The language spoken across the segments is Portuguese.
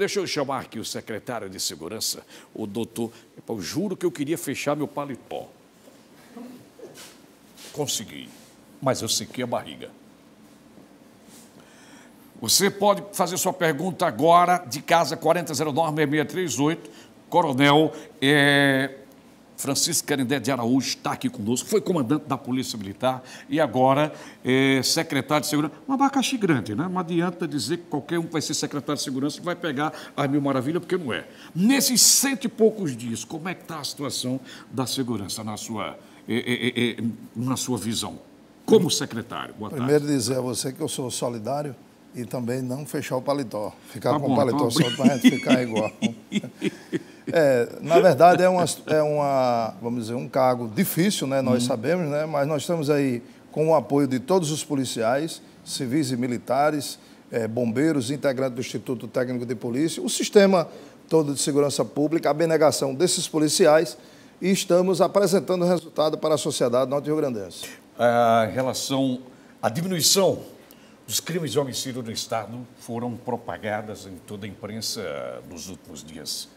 Deixa eu chamar aqui o secretário de Segurança, o doutor. Eu juro que eu queria fechar meu paletó. Consegui, mas eu sequei a barriga. Você pode fazer sua pergunta agora, de casa 4009-6638, Coronel é, Francisco Carindé de Araújo está aqui conosco, foi comandante da Polícia Militar e agora é secretário de Segurança. Um abacaxi grande, né? Não adianta dizer que qualquer um vai ser secretário de Segurança e vai pegar a Mil Maravilha, porque não é. Nesses cento e poucos dias, como é que está a situação da segurança na sua, é, é, na sua visão? Como secretário, boa Primeiro tarde. dizer a você que eu sou solidário e também não fechar o paletó. Ficar tá com bom, o paletó tá só para a gente ficar igual. É, na verdade, é uma, é uma, vamos dizer, um cargo difícil, né? nós hum. sabemos, né? mas nós estamos aí com o apoio de todos os policiais, civis e militares, é, bombeiros, integrantes do Instituto Técnico de Polícia, o sistema todo de segurança pública, a benegação desses policiais, e estamos apresentando o resultado para a sociedade norte-riograndense. A relação à diminuição dos crimes de homicídio no Estado foram propagadas em toda a imprensa nos últimos dias.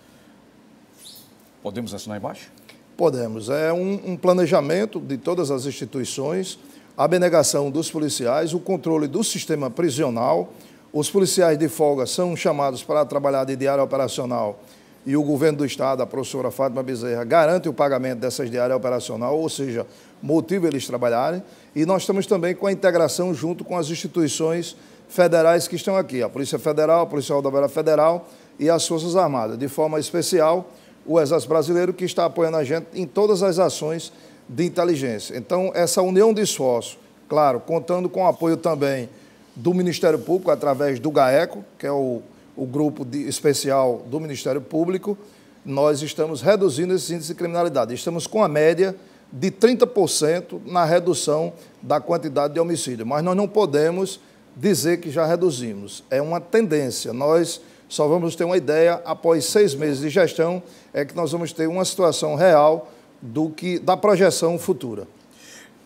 Podemos assinar embaixo? Podemos. É um, um planejamento de todas as instituições, a abnegação dos policiais, o controle do sistema prisional. Os policiais de folga são chamados para trabalhar de diária operacional e o governo do Estado, a professora Fátima Bezerra, garante o pagamento dessas diárias operacional, ou seja, motiva eles trabalharem. E nós estamos também com a integração junto com as instituições federais que estão aqui, a Polícia Federal, a Polícia Rodoviária Federal e as Forças Armadas, de forma especial o Exército Brasileiro, que está apoiando a gente em todas as ações de inteligência. Então, essa união de esforço, claro, contando com o apoio também do Ministério Público, através do GAECO, que é o, o grupo de, especial do Ministério Público, nós estamos reduzindo esse índice de criminalidade. Estamos com a média de 30% na redução da quantidade de homicídio, mas nós não podemos dizer que já reduzimos. É uma tendência. Nós só vamos ter uma ideia, após seis meses de gestão, é que nós vamos ter uma situação real do que da projeção futura.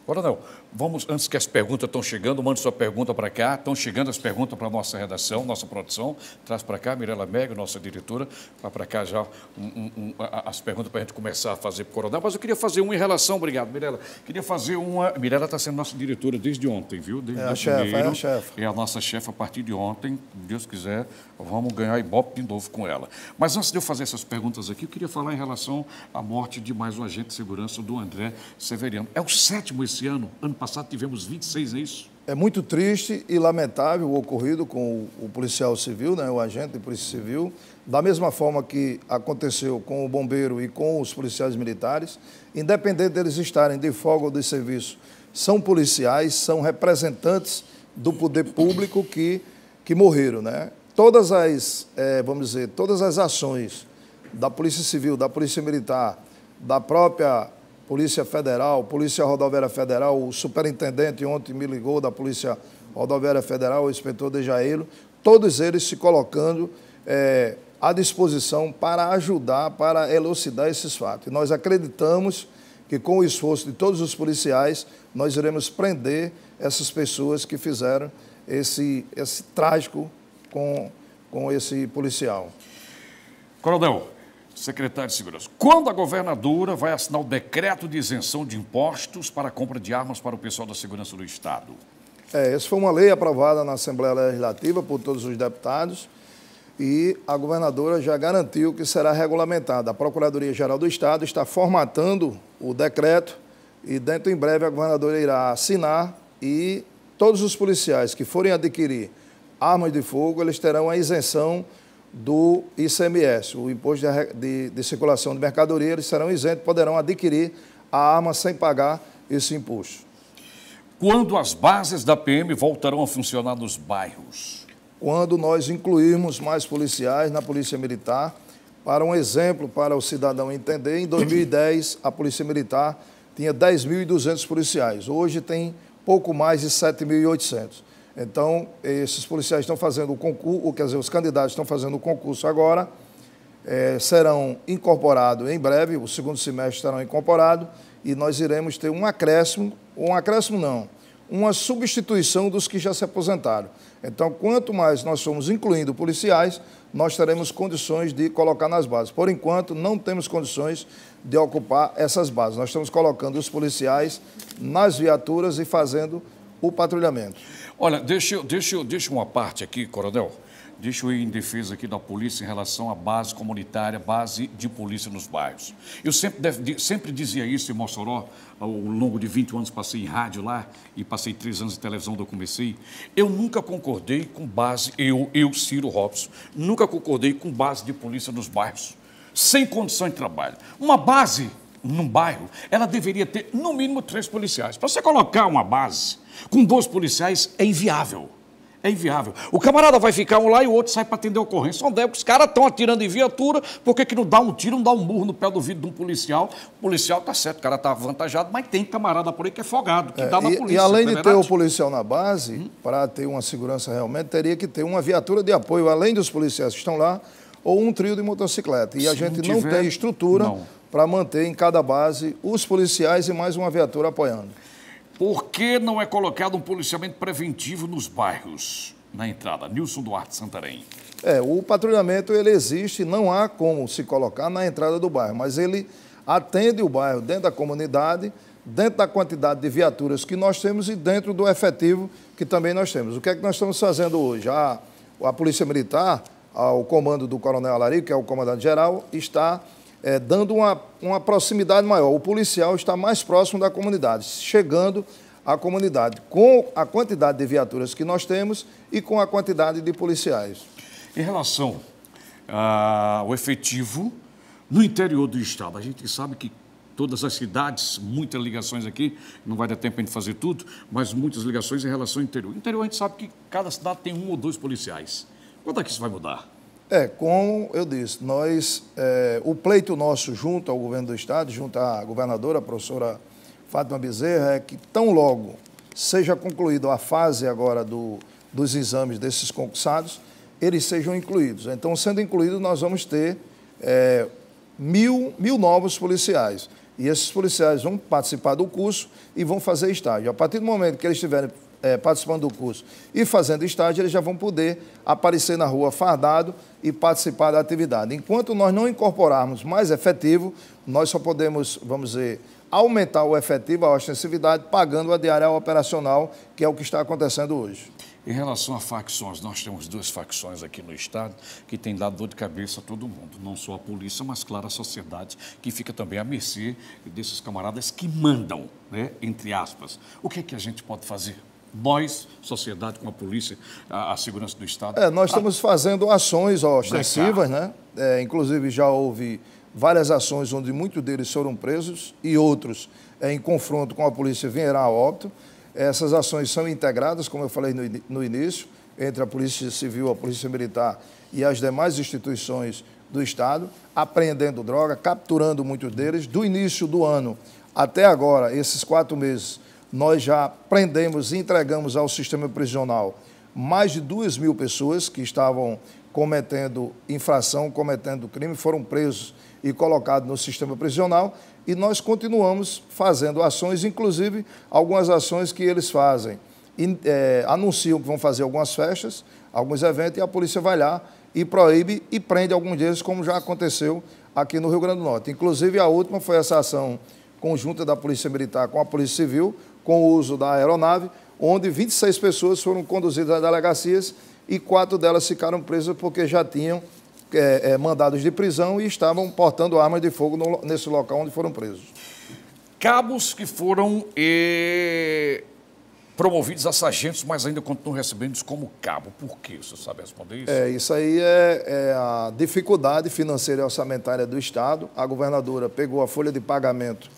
Coronel, vamos, antes que as perguntas estão chegando, mande sua pergunta para cá. Estão chegando as perguntas para a nossa redação, nossa produção. Traz para cá, Mirela Mega, nossa diretora, para para cá já um, um, as perguntas para a gente começar a fazer para o Coronel. Mas eu queria fazer uma em relação, obrigado, Mirela. Queria fazer uma. Mirela está sendo nossa diretora desde ontem, viu? Desde é a chefe, é a chefe. É a nossa chefe a partir de ontem, Deus quiser, vamos ganhar Ibope de novo com ela. Mas antes de eu fazer essas perguntas aqui, eu queria falar em relação à morte de mais um agente de segurança do André Severiano. É o sétimo esse esse ano. Ano passado tivemos 26, é isso? É muito triste e lamentável o ocorrido com o, o policial civil, né, o agente de polícia civil, da mesma forma que aconteceu com o bombeiro e com os policiais militares, independente deles estarem de folga ou de serviço, são policiais, são representantes do poder público que, que morreram. Né? Todas as, é, vamos dizer, todas as ações da Polícia Civil, da Polícia Militar, da própria Polícia Federal, Polícia Rodoviária Federal, o superintendente ontem me ligou da Polícia Rodoviária Federal, o inspetor Dejaelo, todos eles se colocando é, à disposição para ajudar, para elucidar esses fatos. nós acreditamos que com o esforço de todos os policiais, nós iremos prender essas pessoas que fizeram esse, esse trágico com, com esse policial. Coronel, secretário de Segurança, quando a governadora vai assinar o decreto de isenção de impostos para a compra de armas para o pessoal da segurança do Estado? É, essa foi uma lei aprovada na Assembleia Legislativa por todos os deputados e a governadora já garantiu que será regulamentada. A Procuradoria-Geral do Estado está formatando o decreto e dentro em breve a governadora irá assinar e todos os policiais que forem adquirir armas de fogo, eles terão a isenção do ICMS, o Imposto de, de, de Circulação de Mercadoria, eles serão isentos, poderão adquirir a arma sem pagar esse imposto. Quando as bases da PM voltarão a funcionar nos bairros? Quando nós incluirmos mais policiais na Polícia Militar, para um exemplo para o cidadão entender, em 2010 a Polícia Militar tinha 10.200 policiais, hoje tem pouco mais de 7.800. Então, esses policiais estão fazendo o concurso, quer dizer, os candidatos estão fazendo o concurso agora, é, serão incorporados em breve, o segundo semestre estarão incorporados, e nós iremos ter um acréscimo, um acréscimo não, uma substituição dos que já se aposentaram. Então, quanto mais nós formos incluindo policiais, nós teremos condições de colocar nas bases. Por enquanto, não temos condições de ocupar essas bases. Nós estamos colocando os policiais nas viaturas e fazendo o patrulhamento. Olha, deixa eu, deixa eu, deixa uma parte aqui, coronel. Deixa eu ir em defesa aqui da polícia em relação à base comunitária, base de polícia nos bairros. Eu sempre, sempre dizia isso em Mossoró, ao longo de 20 anos passei em rádio lá e passei três anos em televisão onde eu comecei. Eu nunca concordei com base, eu, eu, Ciro Robson, nunca concordei com base de polícia nos bairros, sem condição de trabalho. Uma base num bairro, ela deveria ter no mínimo três policiais. Para você colocar uma base com dois policiais é inviável. É inviável. O camarada vai ficar um lá e o outro sai para atender a ocorrência. Onde é que os caras estão atirando em viatura? Por que, que não dá um tiro, não dá um burro no pé do vidro de um policial? O policial tá certo, o cara tá avantajado, mas tem camarada por aí que é folgado, que é, dá na e, polícia. E além tá de ter o policial na base, hum? para ter uma segurança realmente, teria que ter uma viatura de apoio, além dos policiais que estão lá, ou um trio de motocicleta. E Se a gente não, tiver, não tem estrutura. Não para manter em cada base os policiais e mais uma viatura apoiando. Por que não é colocado um policiamento preventivo nos bairros? Na entrada, Nilson Duarte, Santarém. É, o patrulhamento ele existe, não há como se colocar na entrada do bairro, mas ele atende o bairro dentro da comunidade, dentro da quantidade de viaturas que nós temos e dentro do efetivo que também nós temos. O que é que nós estamos fazendo hoje? A, a Polícia Militar, o comando do Coronel Alarico, que é o comandante-geral, está é, dando uma, uma proximidade maior. O policial está mais próximo da comunidade, chegando à comunidade, com a quantidade de viaturas que nós temos e com a quantidade de policiais. Em relação ah, ao efetivo no interior do estado, a gente sabe que todas as cidades, muitas ligações aqui, não vai dar tempo de fazer tudo, mas muitas ligações em relação ao interior. No interior a gente sabe que cada cidade tem um ou dois policiais. Quando é que isso vai mudar? É, como eu disse, nós, é, o pleito nosso junto ao governo do Estado, junto à governadora, a professora Fátima Bezerra, é que tão logo seja concluída a fase agora do, dos exames desses concursados, eles sejam incluídos. Então, sendo incluídos, nós vamos ter é, mil, mil novos policiais. E esses policiais vão participar do curso e vão fazer estágio. A partir do momento que eles estiverem é, participando do curso e fazendo estágio, eles já vão poder aparecer na rua fardado e participar da atividade. Enquanto nós não incorporarmos mais efetivo, nós só podemos, vamos dizer, aumentar o efetivo, a ostensividade, pagando a diária operacional, que é o que está acontecendo hoje. Em relação a facções, nós temos duas facções aqui no Estado que tem dado dor de cabeça a todo mundo, não só a polícia, mas, claro, a sociedade, que fica também à mercê desses camaradas que mandam, né, entre aspas. O que é que a gente pode fazer? nós, sociedade com a polícia, a, a segurança do Estado. É, nós estamos a... Ah. fazendo ações ostensivas, né? É, inclusive já houve várias ações onde muitos deles foram presos e outros é, em confronto com a polícia vieram a óbito. Essas ações são integradas, como eu falei no, no início, entre a Polícia Civil, a Polícia Militar e as demais instituições do Estado, apreendendo droga, capturando muitos deles. Do início do ano até agora, esses quatro meses, nós já prendemos e entregamos ao sistema prisional mais de duas mil pessoas que estavam cometendo infração, cometendo crime, foram presos e colocados no sistema prisional e nós continuamos fazendo ações, inclusive algumas ações que eles fazem. E, é, anunciam que vão fazer algumas festas, alguns eventos, e a polícia vai lá e proíbe e prende alguns deles, como já aconteceu aqui no Rio Grande do Norte. Inclusive, a última foi essa ação conjunta da Polícia Militar com a Polícia Civil, com o uso da aeronave, onde 26 pessoas foram conduzidas às delegacias e quatro delas ficaram presas porque já tinham é, é, mandados de prisão e estavam portando armas de fogo no, nesse local onde foram presos. Cabos que foram promovidos a sargentos, mas ainda continuam recebendo como cabo. Por que você sabe responder isso? É, isso aí é, é a dificuldade financeira e orçamentária do Estado. A governadora pegou a folha de pagamento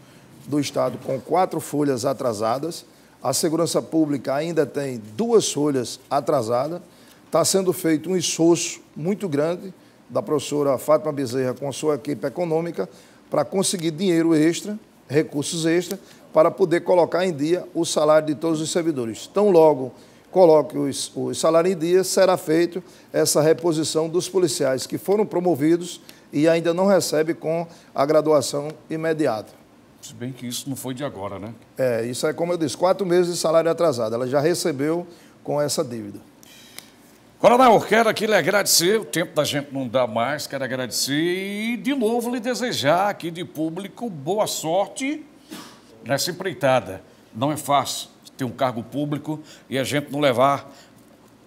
do Estado com quatro folhas atrasadas. A segurança pública ainda tem duas folhas atrasadas. Está sendo feito um esforço muito grande da professora Fátima Bezerra com a sua equipe econômica para conseguir dinheiro extra, recursos extra, para poder colocar em dia o salário de todos os servidores. Tão logo coloque os, os salários em dia, será feita essa reposição dos policiais que foram promovidos e ainda não recebem com a graduação imediata. Se bem que isso não foi de agora, né? É, isso é como eu disse, quatro meses de salário atrasado. Ela já recebeu com essa dívida. Coronel, quero aqui lhe agradecer, o tempo da gente não dá mais, quero agradecer e de novo lhe desejar aqui de público boa sorte nessa empreitada. Não é fácil ter um cargo público e a gente não levar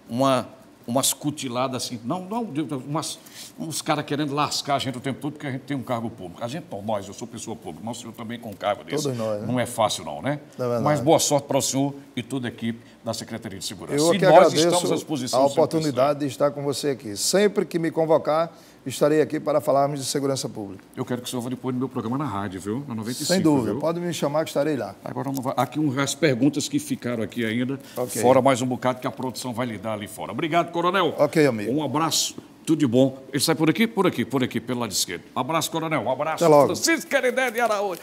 uma umas cutiladas assim. Não, não, umas, uns caras querendo lascar a gente o tempo todo porque a gente tem um cargo público. A gente, não, nós, eu sou pessoa pública, mas o senhor também com um cargo desse. Todos nós. Né? Não é fácil, não, né? Não é mas boa sorte para o senhor e toda a equipe da Secretaria de Segurança. Eu e que nós estamos à disposição. A oportunidade de estar com você aqui. Sempre que me convocar, estarei aqui para falarmos de segurança pública. Eu quero que o senhor vá depois no meu programa na rádio, viu? Na 95. Sem dúvida, viu? pode me chamar que estarei lá. Agora, aqui umas perguntas que ficaram aqui ainda, okay. fora mais um bocado que a produção vai lhe dar ali fora. Obrigado Coronel. Ok, amigo. Um abraço. Tudo de bom. Ele sai por aqui, por aqui, por aqui, pelo lado esquerdo. Abraço, coronel. Um abraço. Até logo. Francisco Canidé de Araújo.